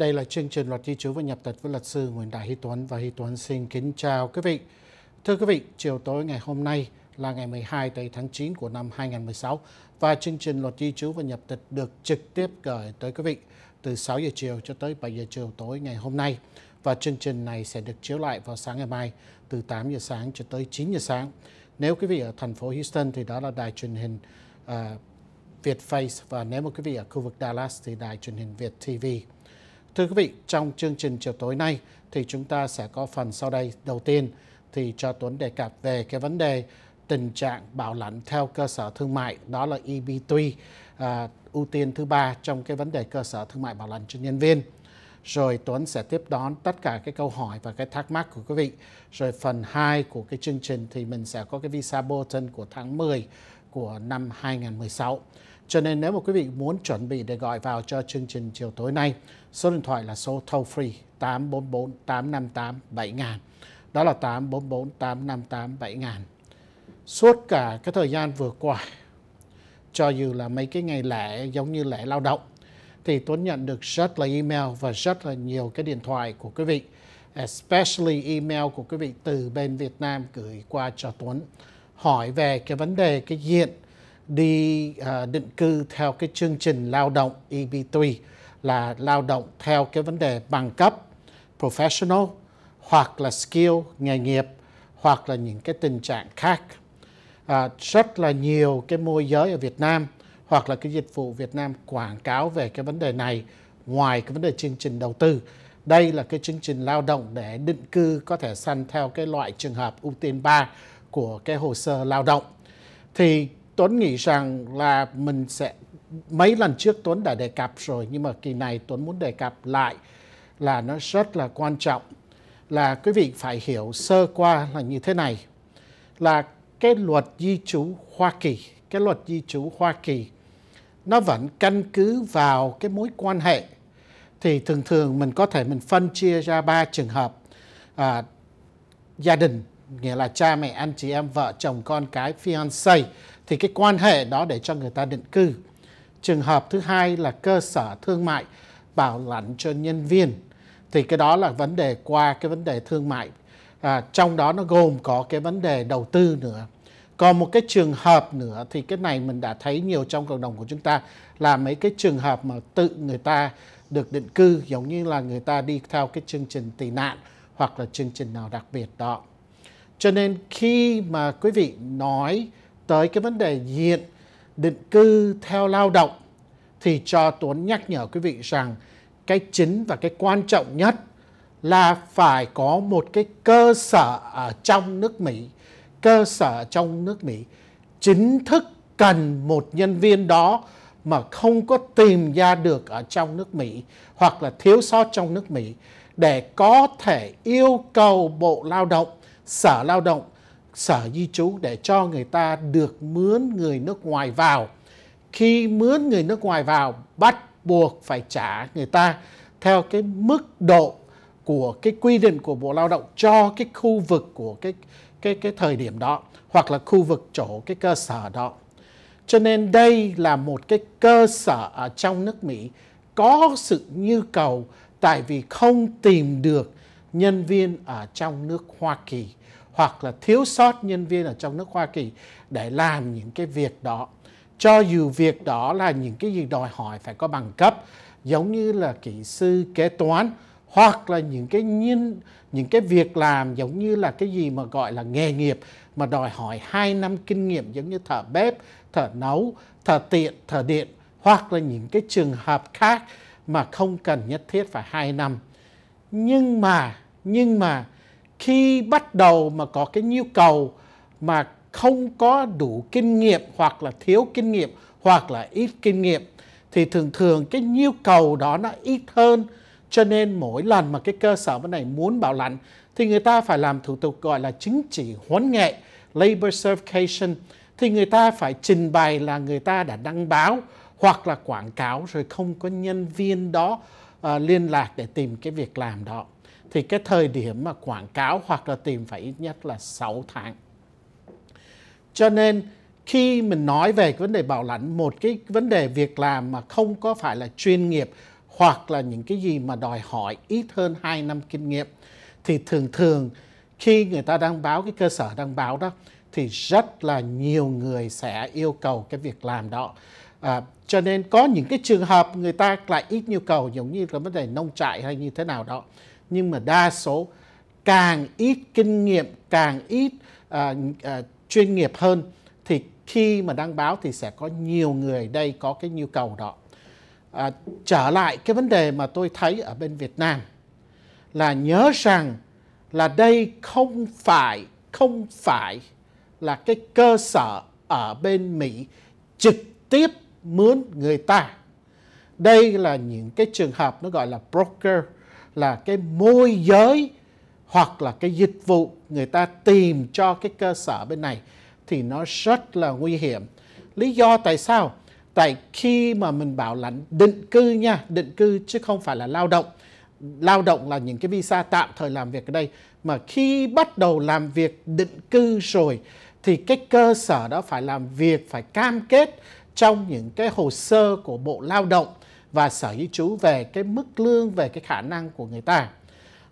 Đây là chương trình luật di trú và nhập tịch với luật sư Nguyễn Đại Hi Tuấn và Hi Tuấn xin kính chào quý vị. Thưa quý vị, chiều tối ngày hôm nay là ngày 12 tây tháng 9 của năm 2016 và chương trình luật di trú và nhập tịch được trực tiếp gửi tới quý vị từ 6 giờ chiều cho tới 7 giờ chiều tối ngày hôm nay và chương trình này sẽ được chiếu lại vào sáng ngày mai từ 8 giờ sáng cho tới 9 giờ sáng. Nếu quý vị ở thành phố Houston thì đó là đài truyền hình uh, à, Việt Face và nếu mà quý vị ở khu vực Dallas thì đài truyền hình Việt TV. Thưa quý vị, trong chương trình chiều tối nay thì chúng ta sẽ có phần sau đây. Đầu tiên thì cho Tuấn đề cập về cái vấn đề tình trạng bảo lãnh theo cơ sở thương mại, đó là EBT 3 à, ưu tiên thứ ba trong cái vấn đề cơ sở thương mại bảo lãnh cho nhân viên. Rồi Tuấn sẽ tiếp đón tất cả cái câu hỏi và cái thắc mắc của quý vị. Rồi phần 2 của cái chương trình thì mình sẽ có cái visa bulletin của tháng 10 của năm 2016. Cho nên nếu mà quý vị muốn chuẩn bị để gọi vào cho chương trình chiều tối nay, số điện thoại là số toll free 844 858 7000. Đó là 844 858 7000. Suốt cả cái thời gian vừa qua, cho dù là mấy cái ngày lễ giống như lễ lao động, thì Tuấn nhận được rất là email và rất là nhiều cái điện thoại của quý vị, especially email của quý vị từ bên Việt Nam gửi qua cho Tuấn hỏi về cái vấn đề cái diện đi à, định cư theo cái chương trình lao động EB3 là lao động theo cái vấn đề bằng cấp professional hoặc là skill nghề nghiệp hoặc là những cái tình trạng khác à, rất là nhiều cái môi giới ở Việt Nam hoặc là cái dịch vụ Việt Nam quảng cáo về cái vấn đề này ngoài cái vấn đề chương trình đầu tư đây là cái chương trình lao động để định cư có thể săn theo cái loại trường hợp ưu tiên 3 của cái hồ sơ lao động thì Tuấn nghĩ rằng là mình sẽ mấy lần trước Tuấn đã đề cập rồi nhưng mà kỳ này Tuấn muốn đề cập lại là nó rất là quan trọng là quý vị phải hiểu sơ qua là như thế này là cái luật di trú Hoa Kỳ cái luật di trú Hoa Kỳ nó vẫn căn cứ vào cái mối quan hệ thì thường thường mình có thể mình phân chia ra ba trường hợp à, gia đình nghĩa là cha mẹ anh chị em vợ chồng con cái fiancé thì cái quan hệ đó để cho người ta định cư. Trường hợp thứ hai là cơ sở thương mại bảo lãnh cho nhân viên thì cái đó là vấn đề qua cái vấn đề thương mại à, trong đó nó gồm có cái vấn đề đầu tư nữa còn một cái trường hợp nữa thì cái này mình đã thấy nhiều trong cộng đồng của chúng ta là mấy cái trường hợp mà tự người ta được định cư giống như là người ta đi theo cái chương trình tị nạn hoặc là chương trình nào đặc biệt đó cho nên khi mà quý vị nói tới cái vấn đề diện định cư theo lao động thì cho Tuấn nhắc nhở quý vị rằng cái chính và cái quan trọng nhất là phải có một cái cơ sở ở trong nước Mỹ, cơ sở trong nước Mỹ chính thức cần một nhân viên đó mà không có tìm ra được ở trong nước Mỹ hoặc là thiếu sót trong nước Mỹ để có thể yêu cầu Bộ Lao động, Sở Lao động sở di trú để cho người ta được mướn người nước ngoài vào. Khi mướn người nước ngoài vào bắt buộc phải trả người ta theo cái mức độ của cái quy định của Bộ Lao động cho cái khu vực của cái cái cái thời điểm đó hoặc là khu vực chỗ cái cơ sở đó. Cho nên đây là một cái cơ sở ở trong nước Mỹ có sự nhu cầu tại vì không tìm được nhân viên ở trong nước Hoa Kỳ hoặc là thiếu sót nhân viên ở trong nước Hoa Kỳ để làm những cái việc đó. Cho dù việc đó là những cái gì đòi hỏi phải có bằng cấp, giống như là kỹ sư kế toán hoặc là những cái nhân, những cái việc làm giống như là cái gì mà gọi là nghề nghiệp mà đòi hỏi 2 năm kinh nghiệm giống như thợ bếp, thợ nấu, thợ tiện, thợ điện hoặc là những cái trường hợp khác mà không cần nhất thiết phải 2 năm. Nhưng mà, nhưng mà khi bắt đầu mà có cái nhu cầu mà không có đủ kinh nghiệm hoặc là thiếu kinh nghiệm hoặc là ít kinh nghiệm thì thường thường cái nhu cầu đó nó ít hơn cho nên mỗi lần mà cái cơ sở bên này muốn bảo lãnh thì người ta phải làm thủ tục gọi là chứng chỉ huấn nghệ labor certification thì người ta phải trình bày là người ta đã đăng báo hoặc là quảng cáo rồi không có nhân viên đó uh, liên lạc để tìm cái việc làm đó thì cái thời điểm mà quảng cáo hoặc là tìm phải ít nhất là 6 tháng. Cho nên khi mình nói về vấn đề bảo lãnh, một cái vấn đề việc làm mà không có phải là chuyên nghiệp hoặc là những cái gì mà đòi hỏi ít hơn 2 năm kinh nghiệm thì thường thường khi người ta đăng báo cái cơ sở đăng báo đó thì rất là nhiều người sẽ yêu cầu cái việc làm đó. À, cho nên có những cái trường hợp người ta lại ít nhu cầu giống như là vấn đề nông trại hay như thế nào đó nhưng mà đa số càng ít kinh nghiệm càng ít à, à, chuyên nghiệp hơn thì khi mà đăng báo thì sẽ có nhiều người đây có cái nhu cầu đó à, trở lại cái vấn đề mà tôi thấy ở bên Việt Nam là nhớ rằng là đây không phải không phải là cái cơ sở ở bên Mỹ trực tiếp mướn người ta đây là những cái trường hợp nó gọi là broker là cái môi giới hoặc là cái dịch vụ người ta tìm cho cái cơ sở bên này thì nó rất là nguy hiểm. Lý do tại sao? Tại khi mà mình bảo lãnh định cư nha, định cư chứ không phải là lao động. Lao động là những cái visa tạm thời làm việc ở đây. Mà khi bắt đầu làm việc định cư rồi thì cái cơ sở đó phải làm việc, phải cam kết trong những cái hồ sơ của Bộ Lao động và sở di trú về cái mức lương về cái khả năng của người ta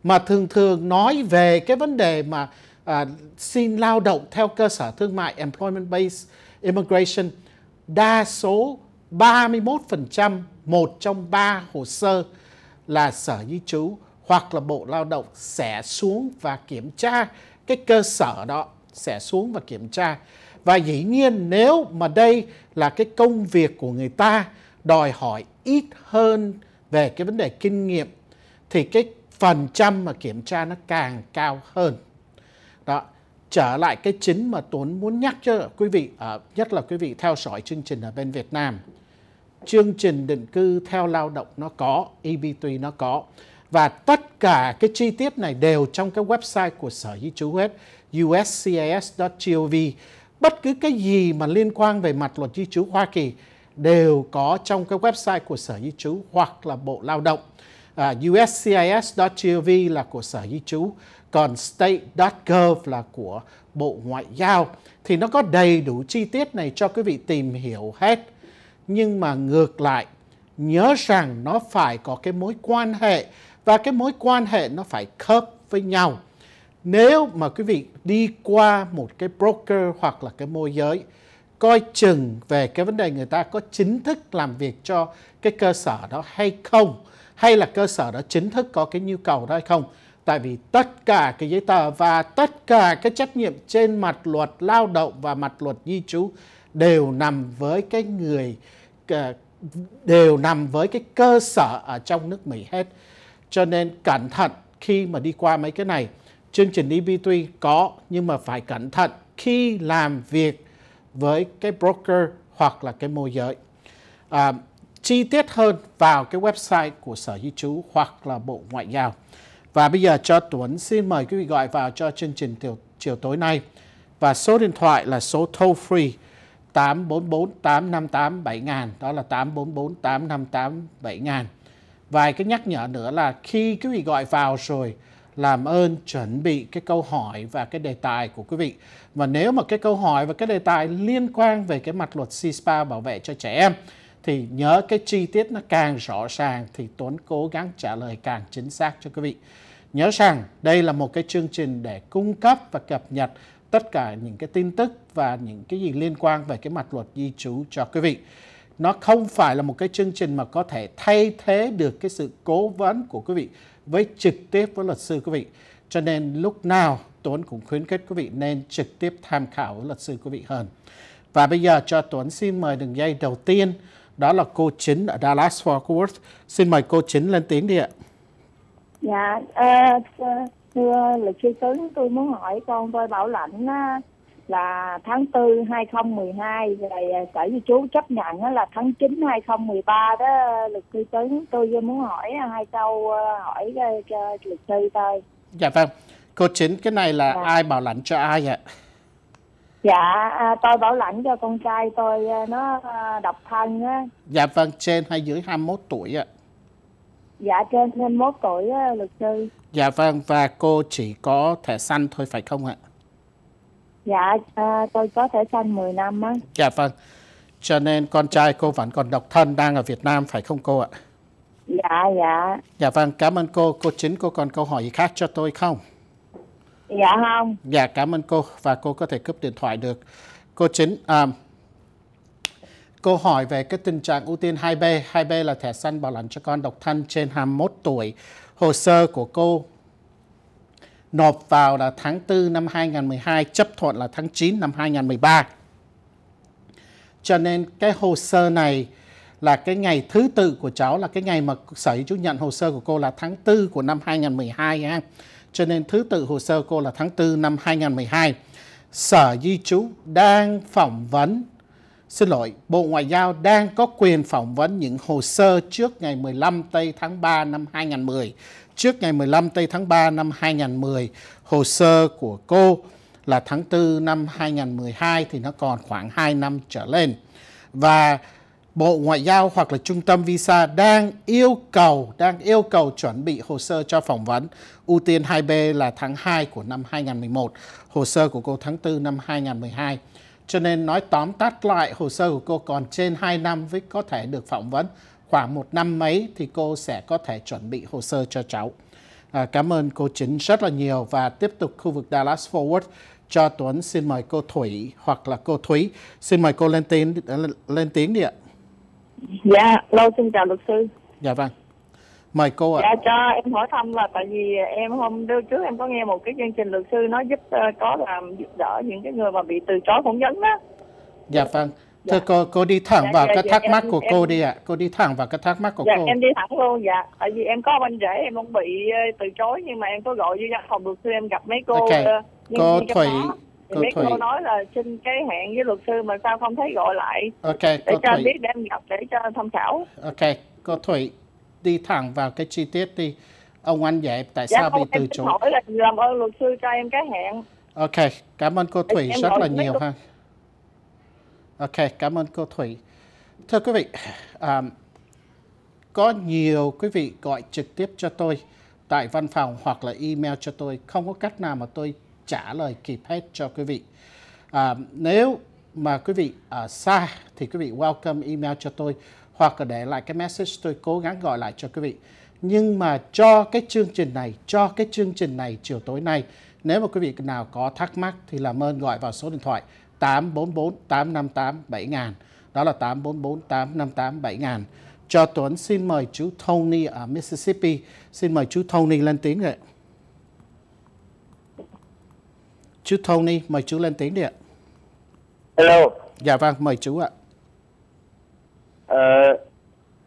mà thường thường nói về cái vấn đề mà à, xin lao động theo cơ sở thương mại employment based immigration đa số 31% một trong ba hồ sơ là sở di trú hoặc là bộ lao động sẽ xuống và kiểm tra cái cơ sở đó sẽ xuống và kiểm tra và dĩ nhiên nếu mà đây là cái công việc của người ta đòi hỏi ít hơn về cái vấn đề kinh nghiệm thì cái phần trăm mà kiểm tra nó càng cao hơn đó trở lại cái chính mà Tuấn muốn nhắc cho quý vị à, nhất là quý vị theo dõi chương trình ở bên Việt Nam chương trình định cư theo lao động nó có EBT nó có và tất cả cái chi tiết này đều trong cái website của Sở Di trú hết uscis.gov bất cứ cái gì mà liên quan về mặt luật di trú Hoa Kỳ đều có trong cái website của Sở Di trú hoặc là Bộ Lao động. À, USCIS.gov là của Sở Di trú, còn state.gov là của Bộ Ngoại giao. Thì nó có đầy đủ chi tiết này cho quý vị tìm hiểu hết. Nhưng mà ngược lại, nhớ rằng nó phải có cái mối quan hệ và cái mối quan hệ nó phải khớp với nhau. Nếu mà quý vị đi qua một cái broker hoặc là cái môi giới coi chừng về cái vấn đề người ta có chính thức làm việc cho cái cơ sở đó hay không hay là cơ sở đó chính thức có cái nhu cầu đó hay không tại vì tất cả cái giấy tờ và tất cả cái trách nhiệm trên mặt luật lao động và mặt luật di trú đều nằm với cái người ờ, đều nằm với cái cơ sở ở trong nước Mỹ hết cho nên cẩn thận khi mà đi qua mấy cái này chương trình EB tuy có nhưng mà phải cẩn thận khi làm việc với cái broker hoặc là cái môi giới. À, chi tiết hơn vào cái website của Sở Di trú hoặc là Bộ Ngoại giao. Và bây giờ cho Tuấn xin mời quý vị gọi vào cho chương trình chiều, chiều tối nay. Và số điện thoại là số toll free 844 858 7000, đó là 844 858 7000. Vài cái nhắc nhở nữa là khi quý vị gọi vào rồi làm ơn chuẩn bị cái câu hỏi và cái đề tài của quý vị. Và nếu mà cái câu hỏi và cái đề tài liên quan về cái mặt luật CISPA bảo vệ cho trẻ em thì nhớ cái chi tiết nó càng rõ ràng thì Tuấn cố gắng trả lời càng chính xác cho quý vị. Nhớ rằng đây là một cái chương trình để cung cấp và cập nhật tất cả những cái tin tức và những cái gì liên quan về cái mặt luật di trú cho quý vị nó không phải là một cái chương trình mà có thể thay thế được cái sự cố vấn của quý vị với trực tiếp với luật sư quý vị cho nên lúc nào Tuấn cũng khuyến khích quý vị nên trực tiếp tham khảo với luật sư quý vị hơn và bây giờ cho Tuấn xin mời đường dây đầu tiên đó là cô chính ở Dallas Fort Worth xin mời cô chính lên tiếng đi ạ dạ uh, thưa luật sư Tuấn tôi muốn hỏi con tôi bảo lãnh uh là tháng 4 2012 rồi à, sở di chú chấp nhận đó là tháng 9 2013 đó luật sư tới tôi muốn hỏi à, hai câu à, hỏi cho luật sư thôi. Dạ vâng. Cô chính cái này là dạ. ai bảo lãnh cho ai ạ? Dạ à, tôi bảo lãnh cho con trai tôi nó độc thân á. Dạ vâng, trên hay dưới 21 tuổi ạ? Dạ trên 21 tuổi luật sư. Dạ vâng và cô chỉ có thẻ xanh thôi phải không ạ? Dạ, à, tôi có thể sanh 10 năm á. Dạ vâng. Cho nên con trai cô vẫn còn độc thân đang ở Việt Nam phải không cô ạ? Dạ, dạ. Dạ vâng, cảm ơn cô. Cô chính cô còn câu hỏi gì khác cho tôi không? Dạ không. Dạ, cảm ơn cô và cô có thể cướp điện thoại được. Cô chính, à, cô hỏi về cái tình trạng ưu tiên 2B. 2B là thẻ xanh bảo lãnh cho con độc thân trên 21 tuổi. Hồ sơ của cô nộp vào là tháng 4 năm 2012, chấp thuận là tháng 9 năm 2013. Cho nên cái hồ sơ này là cái ngày thứ tự của cháu là cái ngày mà sở hữu chú nhận hồ sơ của cô là tháng 4 của năm 2012 ha. Cho nên thứ tự hồ sơ cô là tháng 4 năm 2012. Sở di trú đang phỏng vấn Xin lỗi, Bộ Ngoại giao đang có quyền phỏng vấn những hồ sơ trước ngày 15 tây tháng 3 năm 2010 trước ngày 15 tây tháng 3 năm 2010. Hồ sơ của cô là tháng 4 năm 2012 thì nó còn khoảng 2 năm trở lên. Và Bộ Ngoại giao hoặc là Trung tâm Visa đang yêu cầu đang yêu cầu chuẩn bị hồ sơ cho phỏng vấn. Ưu tiên 2B là tháng 2 của năm 2011, hồ sơ của cô tháng 4 năm 2012. Cho nên nói tóm tắt lại, hồ sơ của cô còn trên 2 năm với có thể được phỏng vấn khoảng một năm mấy thì cô sẽ có thể chuẩn bị hồ sơ cho cháu. À, cảm ơn cô Chính rất là nhiều và tiếp tục khu vực Dallas Forward cho Tuấn xin mời cô Thủy hoặc là cô Thúy xin mời cô lên tiếng lên tiếng đi ạ. Dạ, lâu xin chào luật sư. Dạ vâng. Mời cô ạ. Dạ cho em hỏi thăm là tại vì em hôm đưa trước em có nghe một cái chương trình luật sư nói giúp uh, có làm giúp đỡ những cái người mà bị từ chối phỏng vấn đó. Dạ vâng. Thưa dạ. cô, cô đi thẳng dạ, vào dạ, cái dạ, thắc dạ, mắc của em, cô đi ạ. À. Cô đi thẳng vào cái thắc mắc của dạ, cô. em đi thẳng luôn, dạ. Tại vì em có anh rể em không bị ờ, từ chối nhưng mà em có gọi với văn phòng luật sư em gặp mấy cô okay. uh, cô Thủy cô mấy Thủy. cô nói là xin cái hẹn với luật sư mà sao không thấy gọi lại okay, để cô cho Thủy. biết để em gặp để cho tham khảo ok cô Thủy đi thẳng vào cái chi tiết đi ông anh vậy tại dạ, sao không, bị từ chối hỏi là làm ơn luật sư cho em cái hẹn ok cảm ơn cô Thủy rất là nhiều ha Ok, cảm ơn cô Thủy. Thưa quý vị, um, có nhiều quý vị gọi trực tiếp cho tôi tại văn phòng hoặc là email cho tôi. Không có cách nào mà tôi trả lời kịp hết cho quý vị. Um, nếu mà quý vị ở à, xa thì quý vị welcome email cho tôi hoặc là để lại cái message tôi cố gắng gọi lại cho quý vị. Nhưng mà cho cái chương trình này, cho cái chương trình này chiều tối nay, nếu mà quý vị nào có thắc mắc thì làm ơn gọi vào số điện thoại 844 858 7000. Đó là 844 858 7000. Cho Tuấn xin mời chú Tony ở Mississippi. Xin mời chú Tony lên tiếng rồi. Chú Tony, mời chú lên tiếng đi ạ. Hello. Dạ vâng, mời chú ạ. Uh,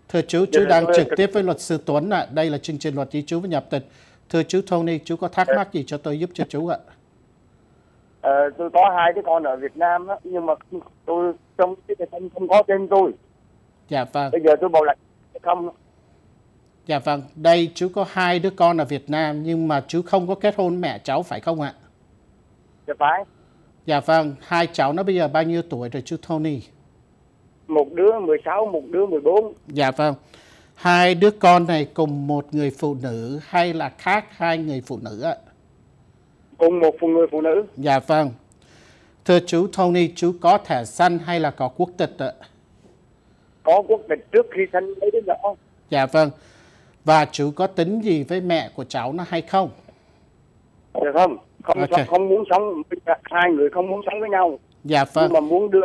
Thưa chú, dạ chú vâng, đang trực tiếp với luật sư Tuấn ạ. Đây là chương trình luật di chú với nhập tịch. Thưa chú Tony, chú có thắc dạ. mắc gì cho tôi giúp cho chú ạ? Ờ, tôi có hai đứa con ở Việt Nam đó, nhưng mà tôi trong cái tài không, không có tên tôi. Dạ vâng. Bây giờ tôi bảo lại không. Dạ vâng, đây chú có hai đứa con ở Việt Nam nhưng mà chú không có kết hôn mẹ cháu phải không ạ? Dạ phải. Dạ vâng, hai cháu nó bây giờ bao nhiêu tuổi rồi chú Tony? Một đứa 16, một đứa 14. Dạ vâng. Hai đứa con này cùng một người phụ nữ hay là khác hai người phụ nữ ạ? À? cùng một người phụ nữ. Dạ vâng. Thưa chú Tony, chú có thẻ xanh hay là có quốc tịch ạ? Có quốc tịch trước khi xanh lấy đến đó. Dạ vâng. Và chú có tính gì với mẹ của cháu nó hay không? Được dạ không? Không okay. không muốn sống hai người không muốn sống với nhau. Dạ vâng. Nhưng mà muốn đưa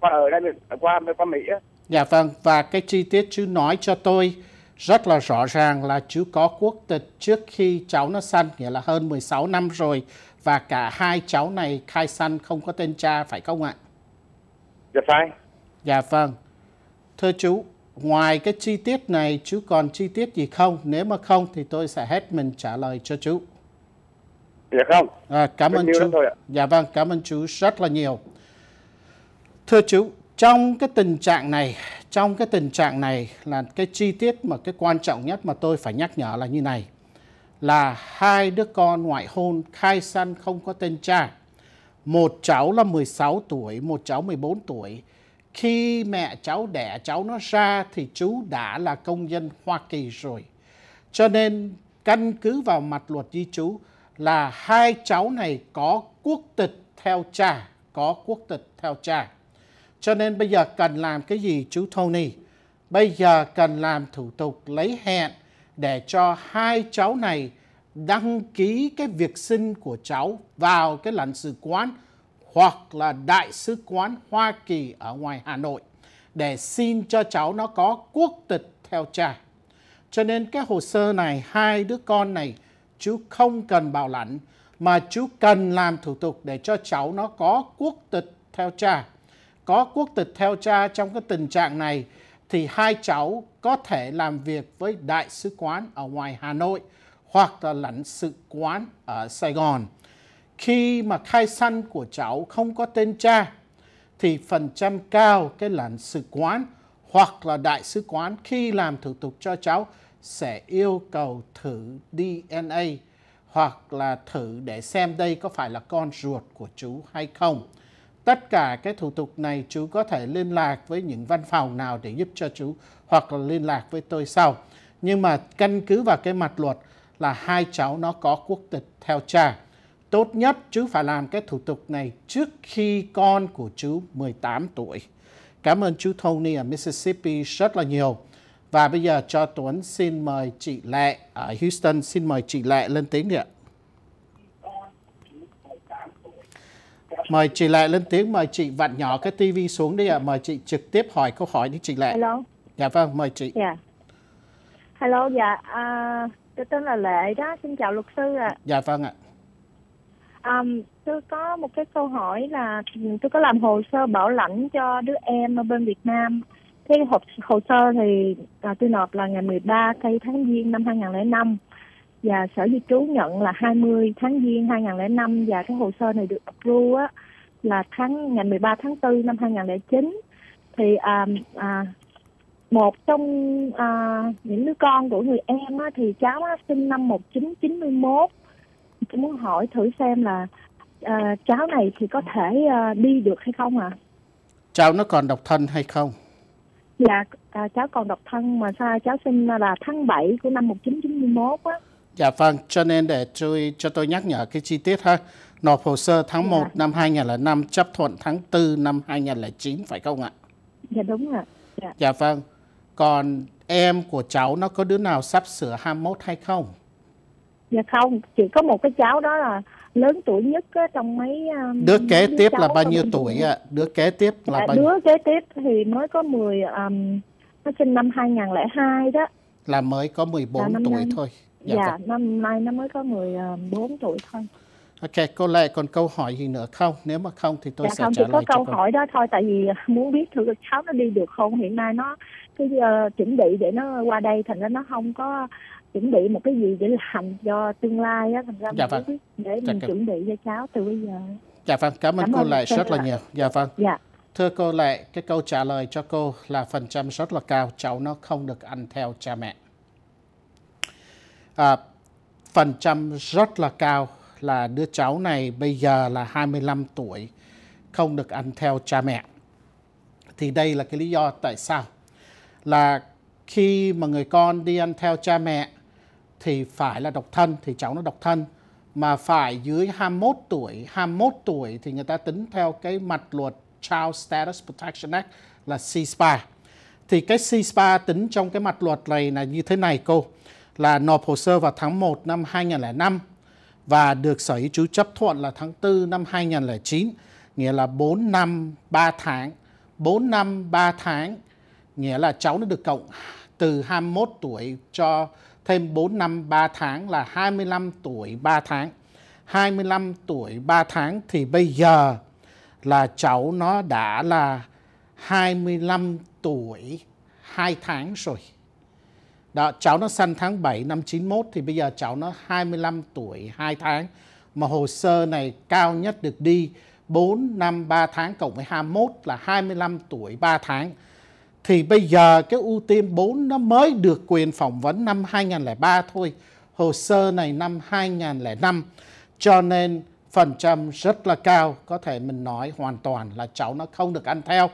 qua ở đây qua qua Mỹ á. Dạ vâng. Và cái chi tiết chú nói cho tôi rất là rõ ràng là chú có quốc tịch trước khi cháu nó sanh, nghĩa là hơn 16 năm rồi. Và cả hai cháu này khai sanh không có tên cha, phải không ạ? Dạ phải. Dạ vâng. Thưa chú, ngoài cái chi tiết này chú còn chi tiết gì không? Nếu mà không thì tôi sẽ hết mình trả lời cho chú. Dạ không. À, cảm ơn chú. Dạ vâng, cảm ơn chú rất là nhiều. Thưa chú, trong cái tình trạng này trong cái tình trạng này là cái chi tiết mà cái quan trọng nhất mà tôi phải nhắc nhở là như này là hai đứa con ngoại hôn khai sanh không có tên cha. Một cháu là 16 tuổi, một cháu 14 tuổi. Khi mẹ cháu đẻ cháu nó ra thì chú đã là công dân Hoa Kỳ rồi. Cho nên căn cứ vào mặt luật di chú là hai cháu này có quốc tịch theo cha, có quốc tịch theo cha. Cho nên bây giờ cần làm cái gì chú Tony? Bây giờ cần làm thủ tục lấy hẹn để cho hai cháu này đăng ký cái việc sinh của cháu vào cái lãnh sự quán hoặc là đại sứ quán Hoa Kỳ ở ngoài Hà Nội để xin cho cháu nó có quốc tịch theo cha. Cho nên cái hồ sơ này hai đứa con này chú không cần bảo lãnh mà chú cần làm thủ tục để cho cháu nó có quốc tịch theo cha có quốc tịch theo cha trong cái tình trạng này thì hai cháu có thể làm việc với đại sứ quán ở ngoài Hà Nội hoặc là lãnh sự quán ở Sài Gòn. Khi mà khai sanh của cháu không có tên cha thì phần trăm cao cái lãnh sự quán hoặc là đại sứ quán khi làm thủ tục cho cháu sẽ yêu cầu thử DNA hoặc là thử để xem đây có phải là con ruột của chú hay không tất cả cái thủ tục này chú có thể liên lạc với những văn phòng nào để giúp cho chú hoặc là liên lạc với tôi sau nhưng mà căn cứ vào cái mặt luật là hai cháu nó có quốc tịch theo cha tốt nhất chú phải làm cái thủ tục này trước khi con của chú 18 tuổi cảm ơn chú Tony ở Mississippi rất là nhiều và bây giờ cho Tuấn xin mời chị Lệ ở Houston xin mời chị Lệ lên tiếng đi ạ Mời chị Lệ lên tiếng, mời chị vặn nhỏ cái tivi xuống đi ạ. À. Mời chị trực tiếp hỏi câu hỏi đi chị Lệ. Hello. Dạ vâng, mời chị. Dạ. Yeah. Hello, dạ. À, tôi tên là Lệ đó. Xin chào luật sư ạ. À. Dạ vâng ạ. Um, tôi có một cái câu hỏi là tôi có làm hồ sơ bảo lãnh cho đứa em ở bên Việt Nam. Cái hộp hồ sơ thì à, tôi nộp là ngày 13 tháng Giêng năm 2005 và dạ, sở di trú nhận là 20 tháng giêng 2005 và cái hồ sơ này được approve á, là tháng ngày 13 tháng 4 năm 2009 thì à, à, một trong à, những đứa con của người em á, thì cháu á, sinh năm 1991 tôi muốn hỏi thử xem là à, cháu này thì có thể à, đi được hay không ạ à? cháu nó còn độc thân hay không dạ à, cháu còn độc thân mà sao cháu sinh là tháng 7 của năm 1991 á Dạ vâng, cho nên để tôi cho tôi nhắc nhở cái chi tiết ha. Nộp hồ sơ tháng dạ. 1 năm 2005, chấp thuận tháng 4 năm 2009 phải không ạ? Dạ đúng ạ. Dạ. dạ vâng. Còn em của cháu nó có đứa nào sắp sửa 21 hay không? Dạ không, chỉ có một cái cháu đó là lớn tuổi nhất trong mấy ờ, đứa kế mấy tiếp là bao nhiêu tuổi ạ? Đứa kế tiếp là dạ, bao nhiêu? Đứa kế tiếp thì mới có 10 um, nó sinh năm 2002 đó. Là mới có 14 dạ, năm tuổi năm. thôi. Dạ, dạ năm nay nó mới có 14 ờ, tuổi thôi. Ok, cô Lệ còn câu hỏi gì nữa không? Nếu mà không thì tôi dạ, sẽ không, trả lời cho cô có câu hỏi đó thôi, tại vì ờ, muốn biết thử cháu nó đi được không? Hiện nay nó cái uh, chuẩn bị để nó qua đây, thành ra nó không có chuẩn bị một cái gì để làm cho tương lai á, thành ra dạ, vâng. để mình dạ, vâng. dạ chuẩn bị cho cháu từ bây giờ. Dạ vâng, cảm, cảm ơn cô Lệ rất là nhiều. Dạ vâng. Dạ. Thưa cô Lệ, cái câu trả lời cho cô là phần trăm rất là cao, cháu nó không được ăn theo cha mẹ à, phần trăm rất là cao là đứa cháu này bây giờ là 25 tuổi không được ăn theo cha mẹ. Thì đây là cái lý do tại sao là khi mà người con đi ăn theo cha mẹ thì phải là độc thân thì cháu nó độc thân mà phải dưới 21 tuổi, 21 tuổi thì người ta tính theo cái mặt luật Child Status Protection Act là CSPA. Thì cái CSPA tính trong cái mặt luật này là như thế này cô là nộp hồ sơ vào tháng 1 năm 2005 và được Sở Di trú chấp thuận là tháng 4 năm 2009, nghĩa là 4 năm 3 tháng. 4 năm 3 tháng nghĩa là cháu nó được cộng từ 21 tuổi cho thêm 4 năm 3 tháng là 25 tuổi 3 tháng. 25 tuổi 3 tháng thì bây giờ là cháu nó đã là 25 tuổi 2 tháng rồi. Đó, cháu nó sinh tháng 7 năm 91 thì bây giờ cháu nó 25 tuổi 2 tháng. Mà hồ sơ này cao nhất được đi 4 năm 3 tháng cộng với 21 là 25 tuổi 3 tháng. Thì bây giờ cái ưu tiên 4 nó mới được quyền phỏng vấn năm 2003 thôi. Hồ sơ này năm 2005 cho nên phần trăm rất là cao. Có thể mình nói hoàn toàn là cháu nó không được ăn theo.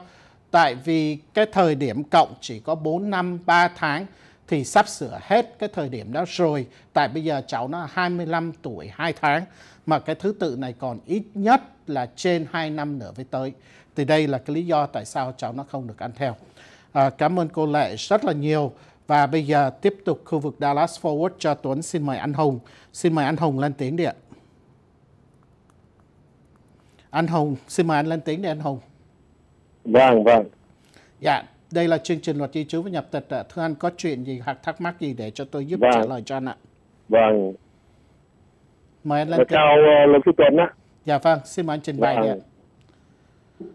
Tại vì cái thời điểm cộng chỉ có 4 năm 3 tháng thì sắp sửa hết cái thời điểm đó rồi. Tại bây giờ cháu nó 25 tuổi 2 tháng mà cái thứ tự này còn ít nhất là trên 2 năm nữa mới tới. Thì đây là cái lý do tại sao cháu nó không được ăn theo. À, cảm ơn cô Lệ rất là nhiều. Và bây giờ tiếp tục khu vực Dallas Forward cho Tuấn xin mời anh Hùng. Xin mời anh Hùng lên tiếng đi ạ. Anh Hùng, xin mời anh lên tiếng đi anh Hùng. Vâng, vâng. Dạ, đây là chương trình luật di trú và nhập tịch ạ. À, thưa anh có chuyện gì hoặc thắc mắc gì để cho tôi giúp vâng. trả lời cho anh ạ? Vâng. Mời anh lên kênh. Chào ờ, luật sư Tuấn ạ. Dạ vâng, xin mời anh trình bày vâng. đi ạ. Vâng.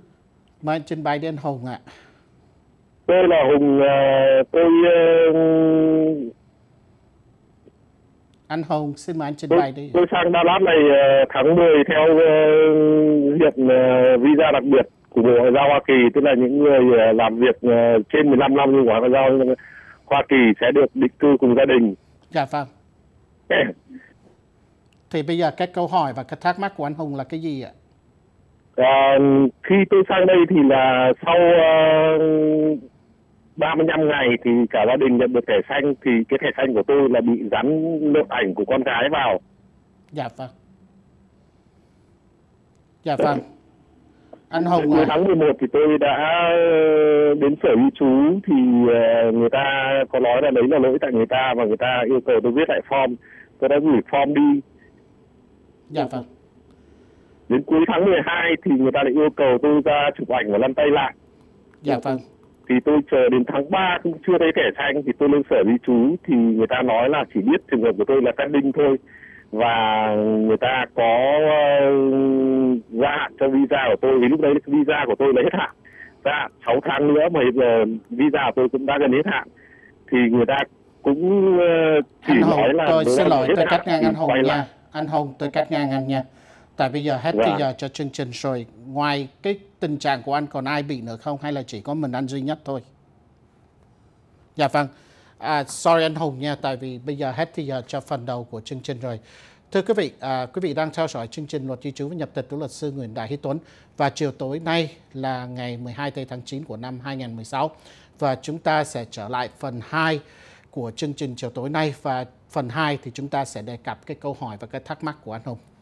Mời anh trình bày đi anh Hùng ạ. Tôi là Hùng, ờ, tôi... Ờ, anh Hùng, xin mời anh trình bày đi. Tôi sang Đà Lạt này tháng 10 theo uh, diện uh, visa đặc biệt của Bộ Ngoại giao Hoa Kỳ, tức là những người ờ, làm việc ờ, trên 15 năm như của Ngoại giao Hoa Kỳ sẽ được định cư cùng gia đình. Dạ vâng. Thì bây giờ các câu hỏi và cái thắc mắc của anh Hùng là cái gì ạ? À, khi tôi sang đây thì là sau uh, 35 ngày thì cả gia đình nhận được thẻ xanh thì cái thẻ xanh của tôi là bị dán lộn ảnh của con gái vào. Dạ vâng. Dạ vâng anh Hồng à. tháng 11 thì tôi đã ờ, đến sở di trú thì ờ, người ta có nói là đấy là lỗi tại người ta và người ta yêu cầu tôi viết lại form tôi đã gửi form đi dạ vâng đến cuối tháng 12 thì người ta lại yêu cầu tôi ra chụp ảnh và lăn tay lại dạ vâng thì tôi chờ đến tháng 3 cũng chưa thấy thẻ xanh thì tôi lên sở di trú thì người ta nói là chỉ biết trường hợp của tôi là cát đinh thôi và người ta có gia ờ, hạn cho visa của tôi thì lúc đấy visa của tôi là hết hạn ra hạn sáu tháng nữa mà hiện giờ visa của tôi cũng đã gần hết hạn thì người ta cũng ờ, chỉ anh nói Hùng, là tôi xin lỗi tôi cắt ngang anh Hùng nha lại. anh Hùng tôi cắt ngang anh nha tại bây giờ hết dạ. giờ cho chương trình rồi ngoài cái tình trạng của anh còn ai bị nữa không hay là chỉ có mình anh duy nhất thôi dạ vâng À, sorry anh Hùng nha, tại vì bây giờ hết thì giờ cho phần đầu của chương trình rồi. Thưa quý vị, à, quý vị đang theo dõi chương trình luật di trú và nhập tịch của luật sư Nguyễn Đại Hí Tuấn và chiều tối nay là ngày 12 tây tháng 9 của năm 2016 và chúng ta sẽ trở lại phần 2 của chương trình chiều tối nay và phần 2 thì chúng ta sẽ đề cập cái câu hỏi và cái thắc mắc của anh Hùng.